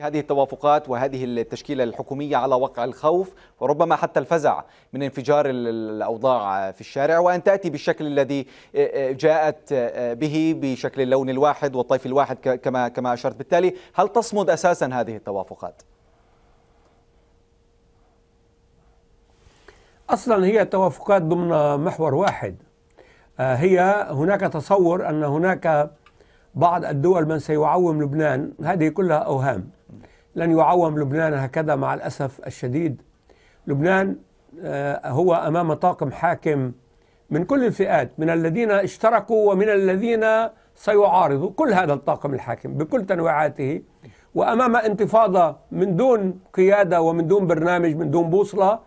هذه التوافقات وهذه التشكيلة الحكومية على وقع الخوف وربما حتى الفزع من انفجار الأوضاع في الشارع وأن تأتي بالشكل الذي جاءت به بشكل اللون الواحد والطيف الواحد كما كما أشرت بالتالي هل تصمد أساسا هذه التوافقات؟ أصلا هي توافقات ضمن محور واحد آه، هي هناك تصور أن هناك بعض الدول من سيعوم لبنان هذه كلها أوهام لن يعوم لبنان هكذا مع الأسف الشديد لبنان آه، هو أمام طاقم حاكم من كل الفئات من الذين اشتركوا ومن الذين سيعارضوا كل هذا الطاقم الحاكم بكل تنوعاته وأمام انتفاضة من دون قيادة ومن دون برنامج من دون بوصلة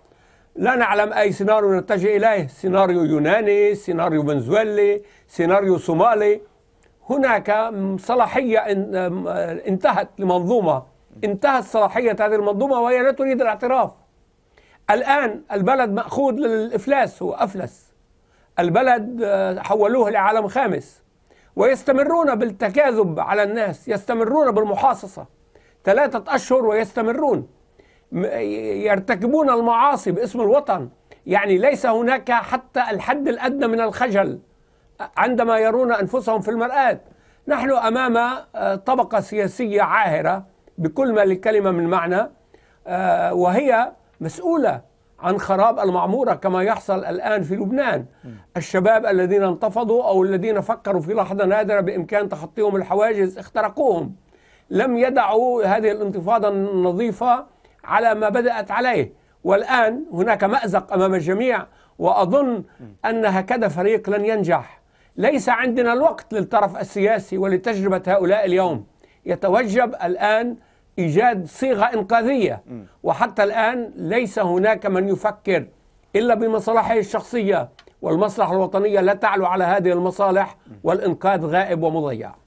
لا نعلم أي سيناريو نتجه إليه سيناريو يوناني سيناريو فنزويلي سيناريو صومالي هناك صلاحية آه، انتهت لمنظومة انتهت صلاحية هذه المنظومة وهي لا تريد الاعتراف الآن البلد مأخوذ للإفلاس هو أفلس البلد آه، حولوه لعالم خامس ويستمرون بالتكاذب على الناس يستمرون بالمحاصصة ثلاثة أشهر ويستمرون يرتكبون المعاصي باسم الوطن يعني ليس هناك حتى الحد الأدنى من الخجل عندما يرون أنفسهم في المرآة نحن أمام آه، طبقة سياسية عاهرة بكل ما للكلمة من معنى آه، وهي مسؤولة عن خراب المعمورة كما يحصل الآن في لبنان الشباب الذين انتفضوا أو الذين فكروا في لحظة نادرة بإمكان تخطيهم الحواجز اخترقوهم لم يدعوا هذه الانتفاضة النظيفة على ما بدأت عليه والآن هناك مأزق أمام الجميع وأظن أن هكذا فريق لن ينجح ليس عندنا الوقت للطرف السياسي ولتجربة هؤلاء اليوم يتوجب الآن إيجاد صيغة إنقاذية وحتى الآن ليس هناك من يفكر إلا بمصالحه الشخصية والمصلحة الوطنية لا تعلو على هذه المصالح والإنقاذ غائب ومضيع